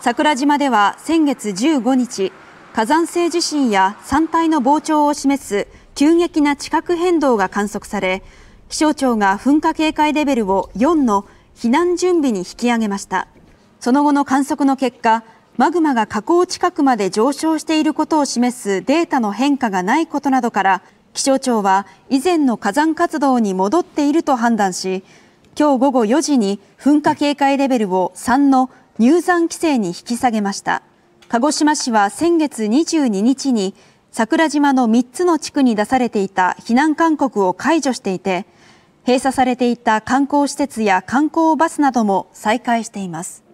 桜島では先月15日火山性地震や山体の膨張を示す急激な地殻変動が観測され気象庁が噴火警戒レベルを4の避難準備に引き上げましたその後の観測の結果マグマが火口近くまで上昇していることを示すデータの変化がないことなどから気象庁は以前の火山活動に戻っていると判断し今日午後4時に噴火警戒レベルを3の入山規制に引き下げました。鹿児島市は先月22日に桜島の3つの地区に出されていた避難勧告を解除していて、閉鎖されていた観光施設や観光バスなども再開しています。